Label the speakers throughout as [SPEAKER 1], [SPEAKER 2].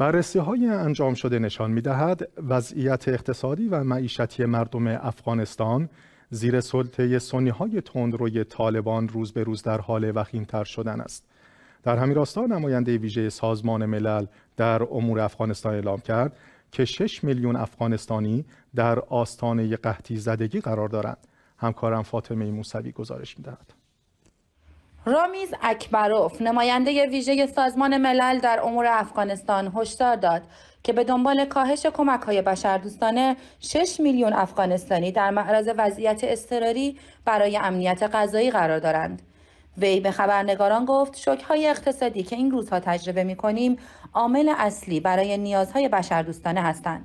[SPEAKER 1] بررسی های انجام شده نشان می دهد وضعیت اقتصادی و معیشتی مردم افغانستان زیر سلطه سنی های روی طالبان روز به روز در حال تر شدن است. در همین راستا نماینده ویژه سازمان ملل در امور افغانستان اعلام کرد که 6 میلیون افغانستانی در آستانه قحطی زدگی قرار دارند. همکارم فاطمه موسوی گزارش میدهد.
[SPEAKER 2] رامیز اکبروف نماینده ویژه سازمان ملل در امور افغانستان هشدار داد که به دنبال کاهش کمک های بشردوستانه 6 میلیون افغانستانی در معرض وضعیت اضطراری برای امنیت غذایی قرار دارند. وی به خبرنگاران گفت شوک های اقتصادی که این روزها تجربه می کنیم عامل اصلی برای نیازهای بشردوستانه هستند.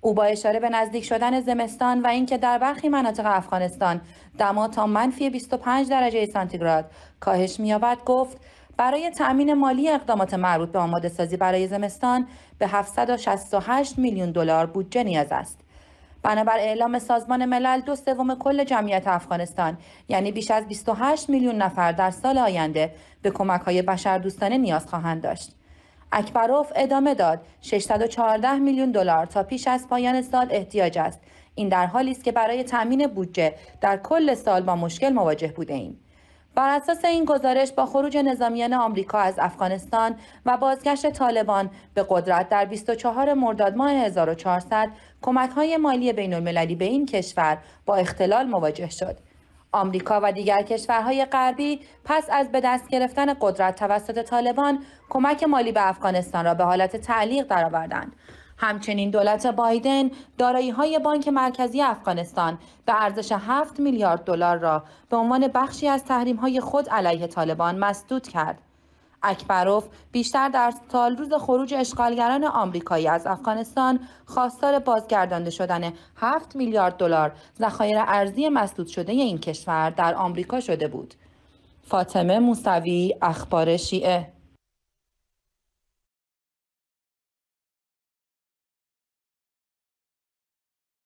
[SPEAKER 2] او با اشاره به نزدیک شدن زمستان و اینکه در برخی مناطق افغانستان دما تا منفی 25 درجه سانتیگراد کاهش می‌یابد گفت برای تأمین مالی اقدامات مربوط به آماده سازی برای زمستان به 768 میلیون دلار بودجه نیاز است. بنابر اعلام سازمان ملل دو سوم کل جمعیت افغانستان یعنی بیش از 28 میلیون نفر در سال آینده به کمک های بشردوستانه نیاز خواهند داشت. اکبروف ادامه داد 614 میلیون دلار تا پیش از پایان سال احتیاج است این در حالی است که برای تامین بودجه در کل سال با مشکل مواجه بوده ایم. بر اساس این گزارش با خروج نظامیان آمریکا از افغانستان و بازگشت طالبان به قدرت در 24 مرداد ماه 1400 کمک های مالی بین المللی به این کشور با اختلال مواجه شد. آمریکا و دیگر کشورهای غربی پس از به دست گرفتن قدرت توسط طالبان کمک مالی به افغانستان را به حالت تعلیق درآوردند همچنین دولت بایدن دارایی های بانک مرکزی افغانستان به ارزش 7 میلیارد دلار را به عنوان بخشی از تحریم های خود علیه طالبان مسدود کرد اکبروف بیشتر در روز خروج اشغالگران آمریکایی از افغانستان خواستار بازگردانده شدن 7 میلیارد دلار ذخایر ارزی مسدود شده این کشور در آمریکا شده بود. فاطمه موسوی اخبار شیعه